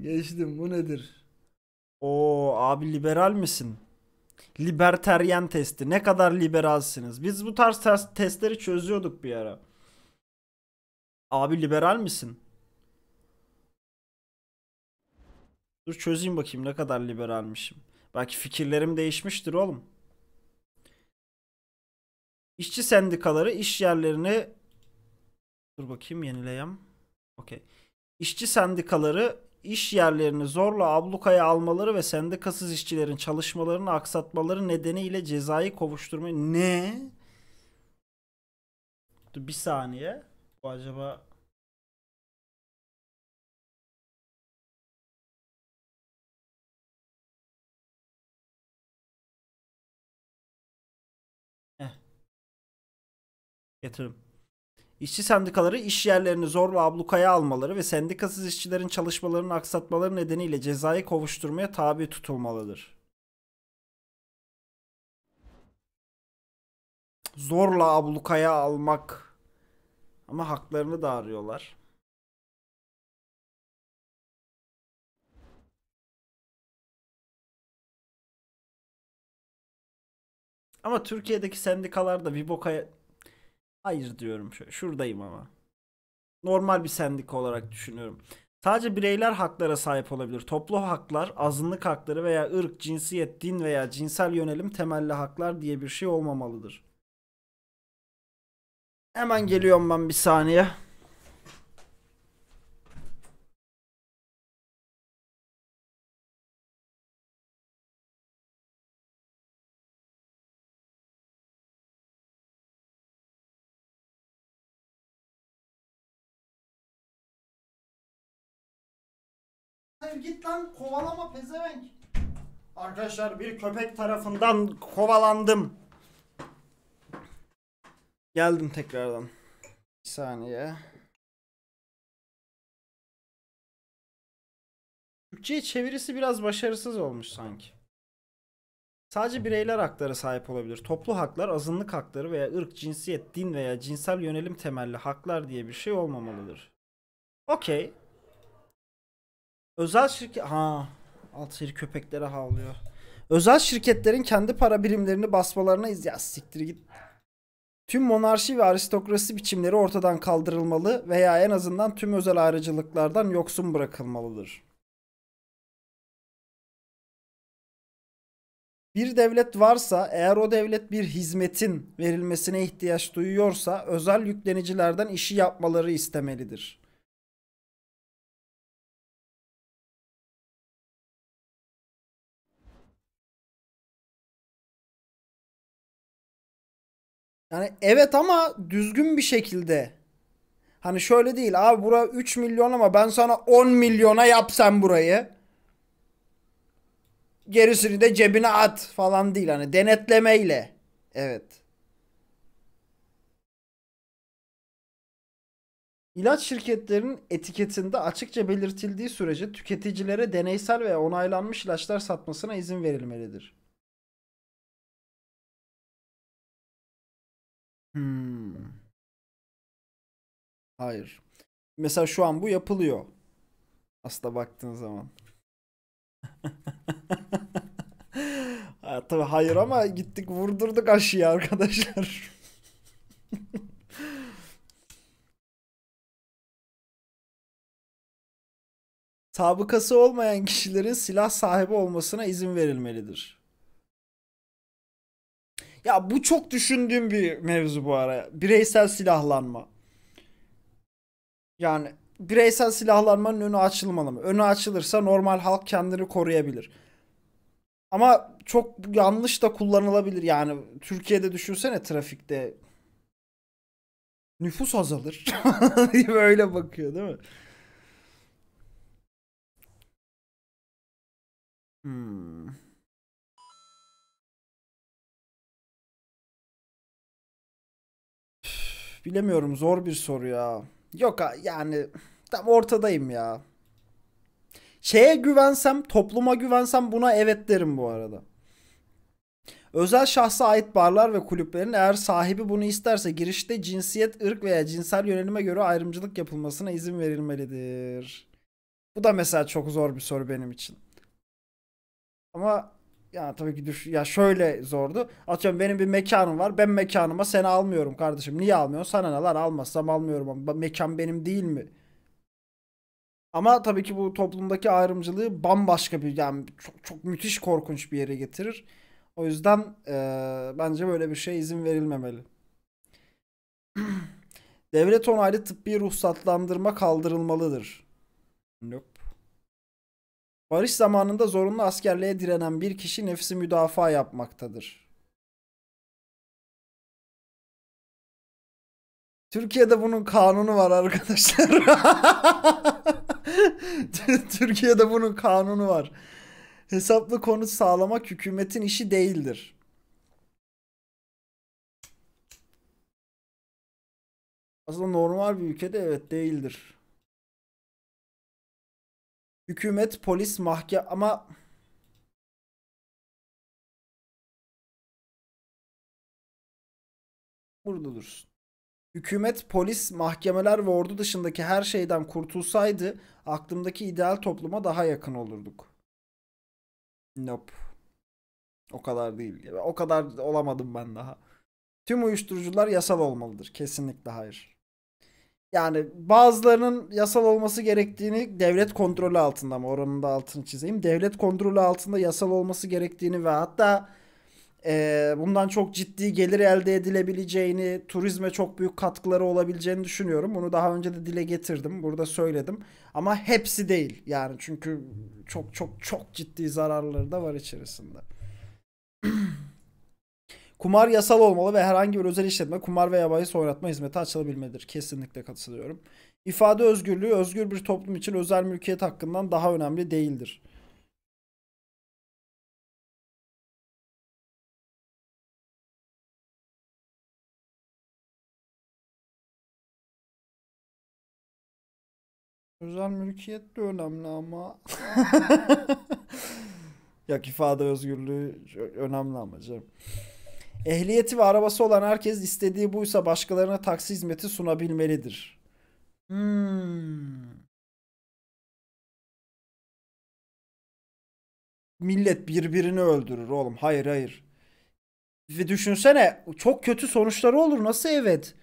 Geçtim bu nedir? Oo abi liberal misin? Liberteryen testi. Ne kadar liberalsiniz? Biz bu tarz testleri çözüyorduk bir ara. Abi liberal misin? Dur çözeyim bakayım ne kadar liberalmişim. Belki fikirlerim değişmiştir oğlum. İşçi sendikaları iş yerlerini dur bakayım yenileyem. Okey. İşçi sendikaları iş yerlerini zorla ablukaya almaları ve sendikasız işçilerin çalışmalarını aksatmaları nedeniyle cezayı kovuşturma ne? Dur bir saniye. Bu acaba Heh. Getiririm. İşçi sendikaları iş yerlerini zorla ablukaya almaları ve sendikasız işçilerin çalışmalarını aksatmaları nedeniyle cezai kovuşturmaya tabi tutulmalıdır. Zorla ablukaya almak ama haklarını da arıyorlar. Ama Türkiye'deki sendikalar da bir boka Hayır diyorum. Şuradayım ama. Normal bir sendika olarak düşünüyorum. Sadece bireyler haklara sahip olabilir. Toplu haklar, azınlık hakları veya ırk, cinsiyet, din veya cinsel yönelim temelli haklar diye bir şey olmamalıdır. Hemen geliyorum ben bir saniye. git lan kovalama pezevenk. Arkadaşlar bir köpek tarafından kovalandım. Geldim tekrardan. Bir saniye. Türkçe çevirisi biraz başarısız olmuş sanki. Sadece bireyler hakları sahip olabilir. Toplu haklar, azınlık hakları veya ırk, cinsiyet, din veya cinsel yönelim temelli haklar diye bir şey olmamalıdır. Okey. Özel şirket... Ha. Alt seri köpeklere havlıyor. Özel şirketlerin kendi para birimlerini basmalarına iz... Ya siktir git. Tüm monarşi ve aristokrasi biçimleri ortadan kaldırılmalı veya en azından tüm özel ayrıcalıklardan yoksun bırakılmalıdır. Bir devlet varsa eğer o devlet bir hizmetin verilmesine ihtiyaç duyuyorsa özel yüklenicilerden işi yapmaları istemelidir. Yani evet ama düzgün bir şekilde. Hani şöyle değil abi bura 3 milyon ama ben sana 10 milyona yapsam burayı. Gerisini de cebine at falan değil hani denetlemeyle. Evet. İlaç şirketlerinin etiketinde açıkça belirtildiği sürece tüketicilere deneysel veya onaylanmış ilaçlar satmasına izin verilmelidir. Hmm. Hayır. Mesela şu an bu yapılıyor. Aslında baktığın zaman. ha, tabii hayır ama gittik vurdurduk aşıyı arkadaşlar. Sabıkası olmayan kişilerin silah sahibi olmasına izin verilmelidir. Ya bu çok düşündüğüm bir mevzu bu ara. Bireysel silahlanma. Yani bireysel silahlanmanın önü açılmalı mı? Önü açılırsa normal halk kendini koruyabilir. Ama çok yanlış da kullanılabilir. Yani Türkiye'de düşünsene trafikte nüfus azalır. Böyle bakıyor değil mi? Hmm. Bilemiyorum zor bir soru ya. Yok yani tam ortadayım ya. Şeye güvensem, topluma güvensem buna evet derim bu arada. Özel şahsa ait barlar ve kulüplerin eğer sahibi bunu isterse girişte cinsiyet, ırk veya cinsel yönelime göre ayrımcılık yapılmasına izin verilmelidir. Bu da mesela çok zor bir soru benim için. Ama ya tabii ki düş ya şöyle zordu. Atıyorum benim bir mekanım var. Ben mekanıma seni almıyorum kardeşim. Niye almıyorsun? Sana ne lan almazsam almıyorum ama mekan benim değil mi? Ama tabii ki bu toplumdaki ayrımcılığı bambaşka bir yani çok, çok müthiş korkunç bir yere getirir. O yüzden e, bence böyle bir şey izin verilmemeli. Devlet onaylı tıbbi ruhsatlandırma kaldırılmalıdır. Yok. Barış zamanında zorunlu askerliğe direnen bir kişi nefsi müdafaa yapmaktadır. Türkiye'de bunun kanunu var arkadaşlar. Türkiye'de bunun kanunu var. Hesaplı konut sağlamak hükümetin işi değildir. Aslında normal bir ülkede evet değildir. Hükümet, polis, mahkeme ama burada dursun. Hükümet, polis, mahkemeler ve ordu dışındaki her şeyden kurtulsaydı aklımdaki ideal topluma daha yakın olurduk. Nope. O kadar değil. O kadar olamadım ben daha. Tüm uyuşturucular yasal olmalıdır. Kesinlikle hayır yani bazılarının yasal olması gerektiğini devlet kontrolü altında mı oranın da altını çizeyim. Devlet kontrolü altında yasal olması gerektiğini ve hatta e, bundan çok ciddi gelir elde edilebileceğini, turizme çok büyük katkıları olabileceğini düşünüyorum. Bunu daha önce de dile getirdim, burada söyledim. Ama hepsi değil yani çünkü çok çok çok ciddi zararları da var içerisinde. Kumar yasal olmalı ve herhangi bir özel işletme kumar veya bahis oynatma hizmeti açılabilmelidir. Kesinlikle katılıyorum. İfade özgürlüğü özgür bir toplum için özel mülkiyet hakkından daha önemli değildir. Özel mülkiyet de önemli ama. Yok ifade özgürlüğü önemli ama canım. Ehliyeti ve arabası olan herkes istediği buysa başkalarına taksi hizmeti sunabilmelidir. Hmm. Millet birbirini öldürür oğlum. Hayır hayır. Ve düşünsene çok kötü sonuçları olur. Nasıl evet?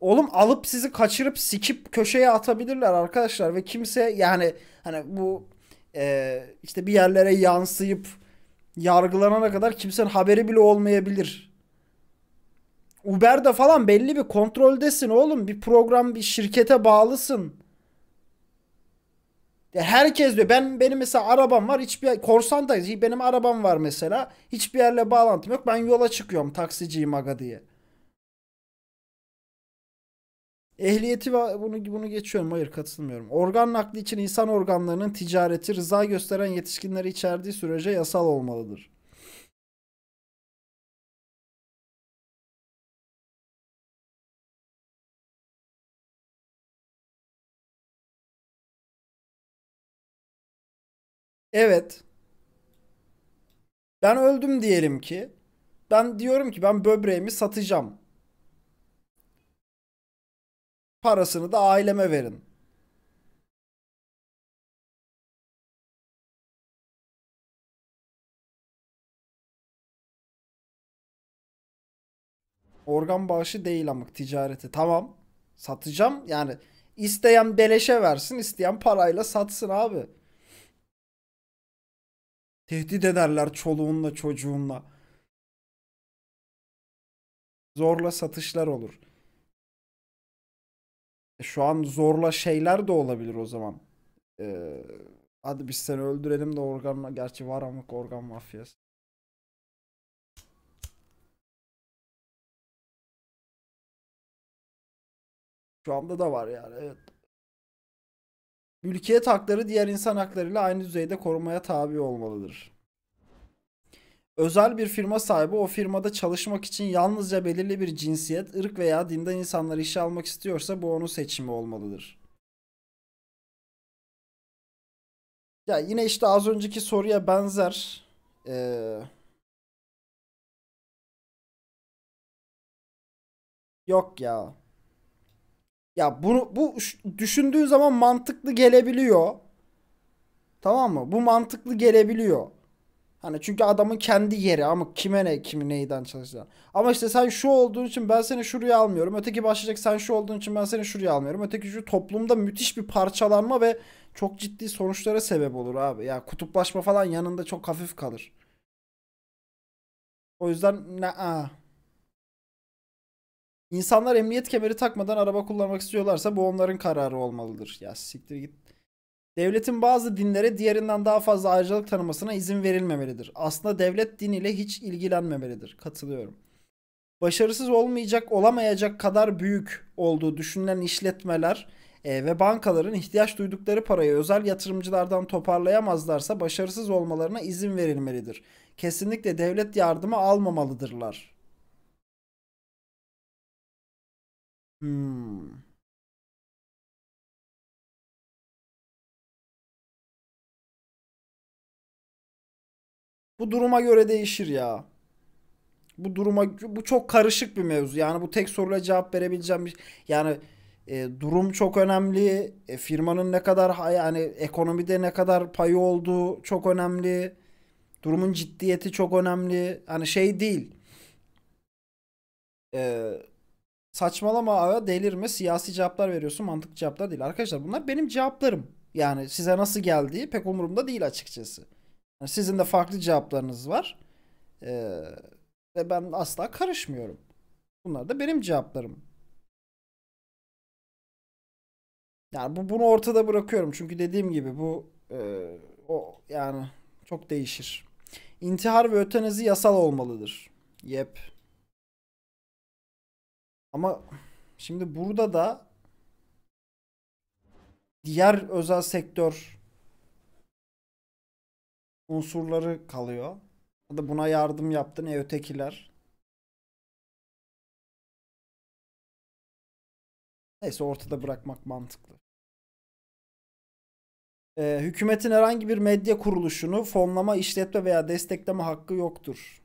Oğlum alıp sizi kaçırıp sikip köşeye atabilirler arkadaşlar ve kimse yani hani bu e, işte bir yerlere yansıyıp yargılanana kadar kimsenin haberi bile olmayabilir. Uber'de falan belli bir kontroldesin oğlum. Bir program, bir şirkete bağlısın. E, herkes diyor. Ben benim mesela arabam var. Hiçbir korsandayız. Benim arabam var mesela. Hiçbir yerle bağlantım yok. Ben yola çıkıyorum taksiciyim aga diye. Ehliyeti ve bunu bunu geçiyorum. Hayır katılmıyorum. Organ nakli için insan organlarının ticareti rıza gösteren yetişkinleri içerdiği sürece yasal olmalıdır. Evet. Ben öldüm diyelim ki. Ben diyorum ki ben böbreğimi satacağım. Parasını da aileme verin. Organ bağışı değil ama ticareti. Tamam. Satacağım. Yani isteyen beleşe versin, isteyen parayla satsın abi. Tehdit ederler çoluğunla, çocuğunla. Zorla satışlar olur şu an zorla şeyler de olabilir o zaman. Ee, hadi biz seni öldürelim de organla. Gerçi var ama organ mafyası. Şu anda da var yani evet. Mülkiyet hakları diğer insan haklarıyla aynı düzeyde korumaya tabi olmalıdır özel bir firma sahibi o firmada çalışmak için yalnızca belirli bir cinsiyet, ırk veya dinden insanları işe almak istiyorsa bu onun seçimi olmalıdır. Ya yine işte az önceki soruya benzer. Ee... Yok ya. Ya bunu bu düşündüğün zaman mantıklı gelebiliyor. Tamam mı? Bu mantıklı gelebiliyor. Hani çünkü adamın kendi yeri ama kime ne kimi neyden çalışacak. Ama işte sen şu olduğun için ben seni şuraya almıyorum. Öteki başlayacak sen şu olduğun için ben seni şuraya almıyorum. Öteki şu toplumda müthiş bir parçalanma ve çok ciddi sonuçlara sebep olur abi. Ya kutuplaşma falan yanında çok hafif kalır. O yüzden ne -a. İnsanlar emniyet kemeri takmadan araba kullanmak istiyorlarsa bu onların kararı olmalıdır. Ya siktir git. Devletin bazı dinlere diğerinden daha fazla ayrıcalık tanımasına izin verilmemelidir. Aslında devlet din ile hiç ilgilenmemelidir. Katılıyorum. Başarısız olmayacak, olamayacak kadar büyük olduğu düşünülen işletmeler e, ve bankaların ihtiyaç duydukları parayı özel yatırımcılardan toparlayamazlarsa başarısız olmalarına izin verilmelidir. Kesinlikle devlet yardımı almamalıdırlar. Hmm. Bu duruma göre değişir ya. Bu duruma bu çok karışık bir mevzu. Yani bu tek soruyla cevap verebileceğim bir yani e, durum çok önemli. E, firmanın ne kadar yani ekonomide ne kadar payı olduğu çok önemli. Durumun ciddiyeti çok önemli. Hani şey değil. E, saçmalama aga delirme siyasi cevaplar veriyorsun mantıklı cevaplar değil. Arkadaşlar bunlar benim cevaplarım. Yani size nasıl geldiği pek umurumda değil açıkçası sizin de farklı cevaplarınız var. Ee, ve ben asla karışmıyorum. Bunlar da benim cevaplarım. Yani bu, bunu ortada bırakıyorum. Çünkü dediğim gibi bu e, o yani çok değişir. İntihar ve ötenizi yasal olmalıdır. Yep. Ama şimdi burada da diğer özel sektör unsurları kalıyor. Ya da buna yardım yaptın ne ötekiler. Neyse ortada bırakmak mantıklı. Ee, hükümetin herhangi bir medya kuruluşunu fonlama, işletme veya destekleme hakkı yoktur.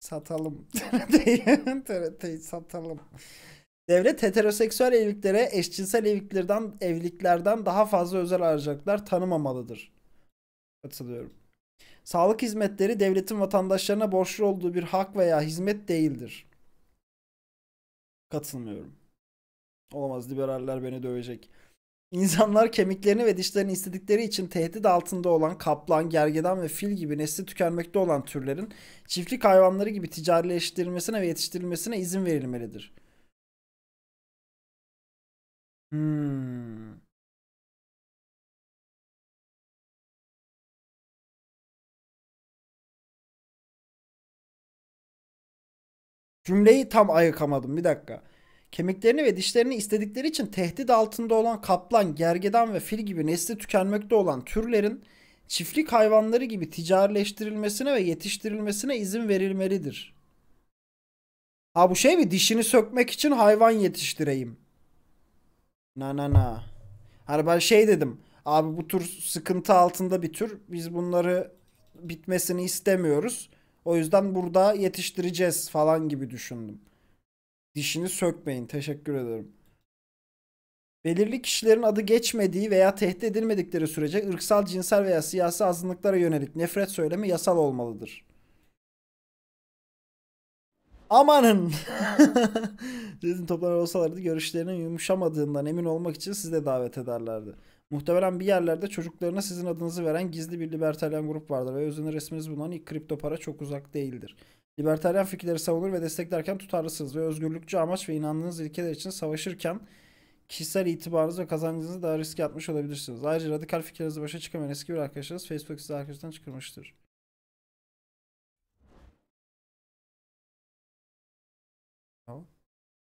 Satalım. TRT'yi satalım. Devlet heteroseksüel evliliklere eşcinsel evliliklerden, evliliklerden daha fazla özel harcayacaklar tanımamalıdır. Katılıyorum. Sağlık hizmetleri devletin vatandaşlarına borçlu olduğu bir hak veya hizmet değildir. Katılmıyorum. Olamaz liberaller beni dövecek. İnsanlar kemiklerini ve dişlerini istedikleri için tehdit altında olan kaplan, gergedan ve fil gibi nesli tükenmekte olan türlerin çiftlik hayvanları gibi ticarileştirilmesine ve yetiştirilmesine izin verilmelidir. Hmm. Cümleyi tam ayıkamadım bir dakika. Kemiklerini ve dişlerini istedikleri için tehdit altında olan kaplan, gergedan ve fil gibi nesli tükenmekte olan türlerin çiftlik hayvanları gibi ticarileştirilmesine ve yetiştirilmesine izin verilmelidir. Ha bu şey mi? Dişini sökmek için hayvan yetiştireyim. Na na na. Hani ben şey dedim. Abi bu tür sıkıntı altında bir tür. Biz bunları bitmesini istemiyoruz. O yüzden burada yetiştireceğiz falan gibi düşündüm. Dişini sökmeyin. Teşekkür ederim. Belirli kişilerin adı geçmediği veya tehdit edilmedikleri sürece ırksal, cinsel veya siyasi azınlıklara yönelik nefret söylemi yasal olmalıdır. Amanın. Sizin toplar olsalardı görüşlerinin yumuşamadığından emin olmak için siz de davet ederlerdi. Muhtemelen bir yerlerde çocuklarına sizin adınızı veren gizli bir libertaryen grup vardır ve özünü resminiz bulunan ilk kripto para çok uzak değildir. Libertaryen fikirleri savunur ve desteklerken tutarlısınız ve özgürlükçü amaç ve inandığınız ilkeler için savaşırken kişisel itibarınız ve kazancınızı daha riske atmış olabilirsiniz. Ayrıca radikal fikirlerinizi başa çıkamayan eski bir arkadaşınız Facebook sizi arkadaştan çıkarmıştır.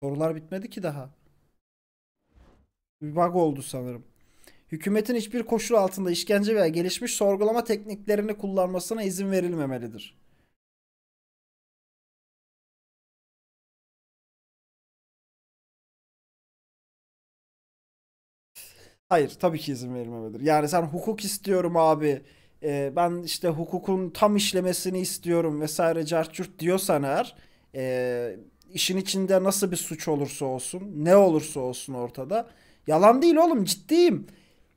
Sorular bitmedi ki daha. Bir bug oldu sanırım hükümetin hiçbir koşul altında işkence veya gelişmiş sorgulama tekniklerini kullanmasına izin verilmemelidir. Hayır tabii ki izin verilmemelidir. Yani sen hukuk istiyorum abi. E, ben işte hukukun tam işlemesini istiyorum vesaire carçurt diyorsan eğer e, işin içinde nasıl bir suç olursa olsun ne olursa olsun ortada. Yalan değil oğlum ciddiyim.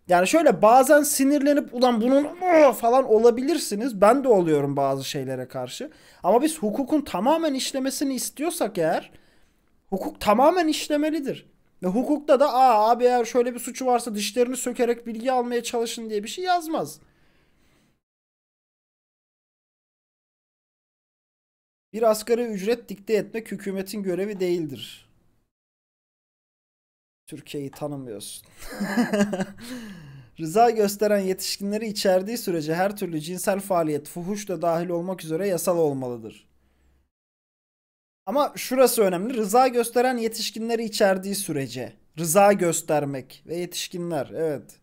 Yani şöyle bazen sinirlenip ulan bunun falan olabilirsiniz. Ben de oluyorum bazı şeylere karşı. Ama biz hukukun tamamen işlemesini istiyorsak eğer hukuk tamamen işlemelidir. Ve hukukta da aa abi eğer şöyle bir suçu varsa dişlerini sökerek bilgi almaya çalışın diye bir şey yazmaz. Bir asgari ücret dikte etmek hükümetin görevi değildir. Türkiye'yi tanımıyorsun. Rıza gösteren yetişkinleri içerdiği sürece her türlü cinsel faaliyet fuhuş da dahil olmak üzere yasal olmalıdır. Ama şurası önemli. Rıza gösteren yetişkinleri içerdiği sürece. Rıza göstermek ve yetişkinler. Evet.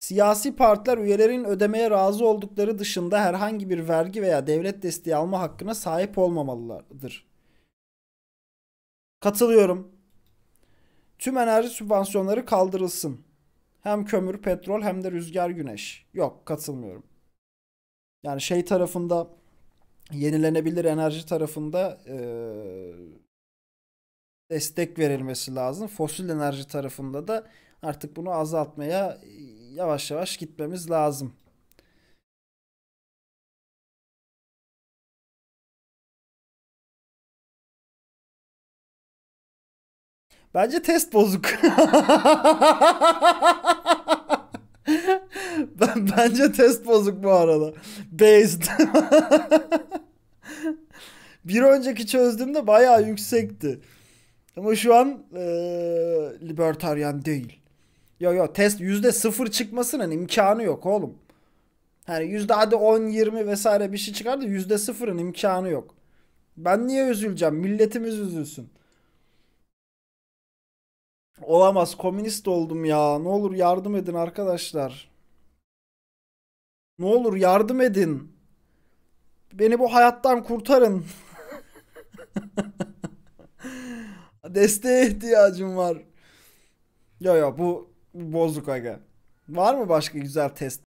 Siyasi partiler üyelerin ödemeye razı oldukları dışında herhangi bir vergi veya devlet desteği alma hakkına sahip olmamalılardır. Katılıyorum. Tüm enerji sübvansiyonları kaldırılsın. Hem kömür, petrol hem de rüzgar, güneş. Yok katılmıyorum. Yani şey tarafında yenilenebilir enerji tarafında e, destek verilmesi lazım. Fosil enerji tarafında da artık bunu azaltmaya yavaş yavaş gitmemiz lazım. Bence test bozuk. ben, bence test bozuk bu arada. Based. bir önceki çözdüğümde bayağı yüksekti. Ama şu an ee, libertarian değil. Yo yo test yüzde sıfır çıkmasının imkanı yok oğlum. Yani yüzde hadi 10 20 vesaire bir şey çıkar da yüzde sıfırın imkanı yok. Ben niye üzüleceğim? Milletimiz üzülsün. Olamaz komünist oldum ya. Ne olur yardım edin arkadaşlar. Ne olur yardım edin. Beni bu hayattan kurtarın. Desteğe ihtiyacım var. Yo yo bu bozuk aga. Var mı başka güzel test?